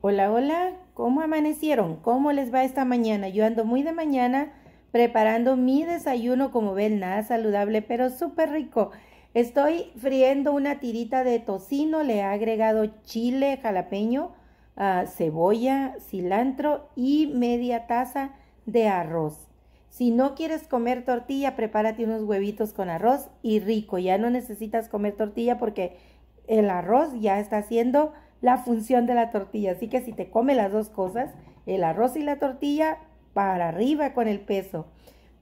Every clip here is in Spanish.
Hola, hola, ¿cómo amanecieron? ¿Cómo les va esta mañana? Yo ando muy de mañana preparando mi desayuno, como ven, nada saludable, pero súper rico. Estoy friendo una tirita de tocino, le he agregado chile jalapeño, ah, cebolla, cilantro y media taza de arroz. Si no quieres comer tortilla, prepárate unos huevitos con arroz y rico. Ya no necesitas comer tortilla porque el arroz ya está haciendo la función de la tortilla. Así que si te come las dos cosas, el arroz y la tortilla, para arriba con el peso.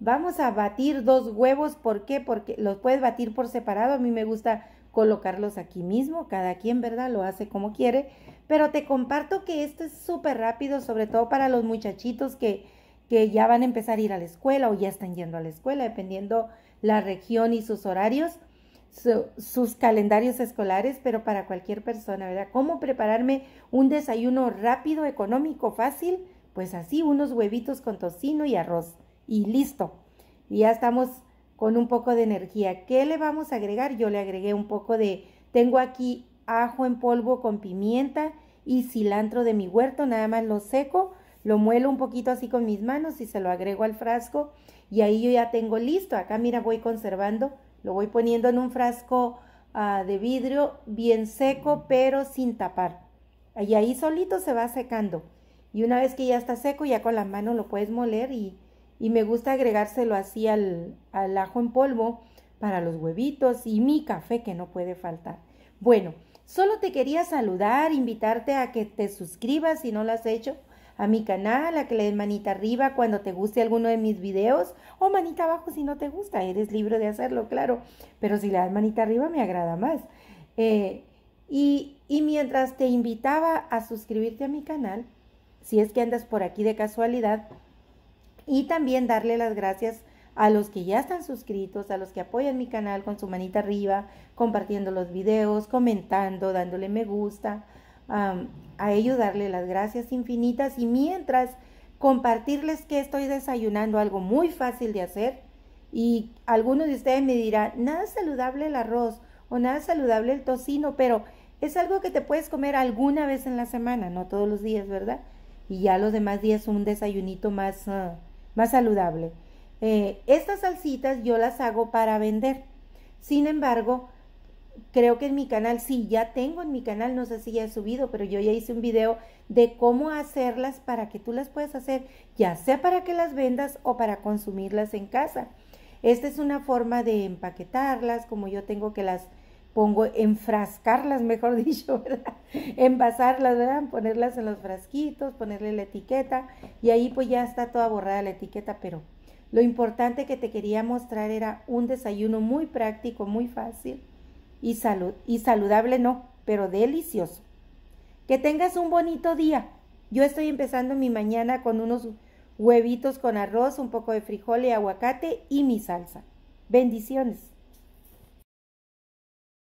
Vamos a batir dos huevos. ¿Por qué? Porque los puedes batir por separado. A mí me gusta colocarlos aquí mismo. Cada quien, ¿verdad? Lo hace como quiere. Pero te comparto que esto es súper rápido, sobre todo para los muchachitos que, que ya van a empezar a ir a la escuela o ya están yendo a la escuela, dependiendo la región y sus horarios sus calendarios escolares, pero para cualquier persona, ¿verdad? ¿Cómo prepararme un desayuno rápido, económico, fácil? Pues así, unos huevitos con tocino y arroz. Y listo. Y ya estamos con un poco de energía. ¿Qué le vamos a agregar? Yo le agregué un poco de, tengo aquí ajo en polvo con pimienta y cilantro de mi huerto, nada más lo seco, lo muelo un poquito así con mis manos y se lo agrego al frasco y ahí yo ya tengo listo. Acá mira, voy conservando lo voy poniendo en un frasco ah, de vidrio bien seco, pero sin tapar. Y ahí solito se va secando. Y una vez que ya está seco, ya con la mano lo puedes moler y, y me gusta agregárselo así al, al ajo en polvo para los huevitos y mi café que no puede faltar. Bueno, solo te quería saludar, invitarte a que te suscribas si no lo has hecho a mi canal, a que le den manita arriba cuando te guste alguno de mis videos o manita abajo si no te gusta, eres libre de hacerlo, claro, pero si le das manita arriba me agrada más. Eh, y, y mientras te invitaba a suscribirte a mi canal, si es que andas por aquí de casualidad, y también darle las gracias a los que ya están suscritos, a los que apoyan mi canal con su manita arriba, compartiendo los videos, comentando, dándole me gusta, a ello darle las gracias infinitas y mientras compartirles que estoy desayunando algo muy fácil de hacer y algunos de ustedes me dirán, nada saludable el arroz o nada saludable el tocino, pero es algo que te puedes comer alguna vez en la semana, no todos los días, ¿verdad? Y ya los demás días un desayunito más, ah, más saludable. Eh, estas salsitas yo las hago para vender. Sin embargo, creo que en mi canal, sí, ya tengo en mi canal, no sé si ya he subido, pero yo ya hice un video de cómo hacerlas para que tú las puedas hacer, ya sea para que las vendas o para consumirlas en casa. Esta es una forma de empaquetarlas, como yo tengo que las pongo, enfrascarlas, mejor dicho, ¿verdad? Envasarlas, ¿verdad? Ponerlas en los frasquitos, ponerle la etiqueta y ahí pues ya está toda borrada la etiqueta, pero lo importante que te quería mostrar era un desayuno muy práctico, muy fácil y, y saludable no, pero delicioso. Que tengas un bonito día. Yo estoy empezando mi mañana con unos huevitos con arroz, un poco de frijol y aguacate y mi salsa. Bendiciones.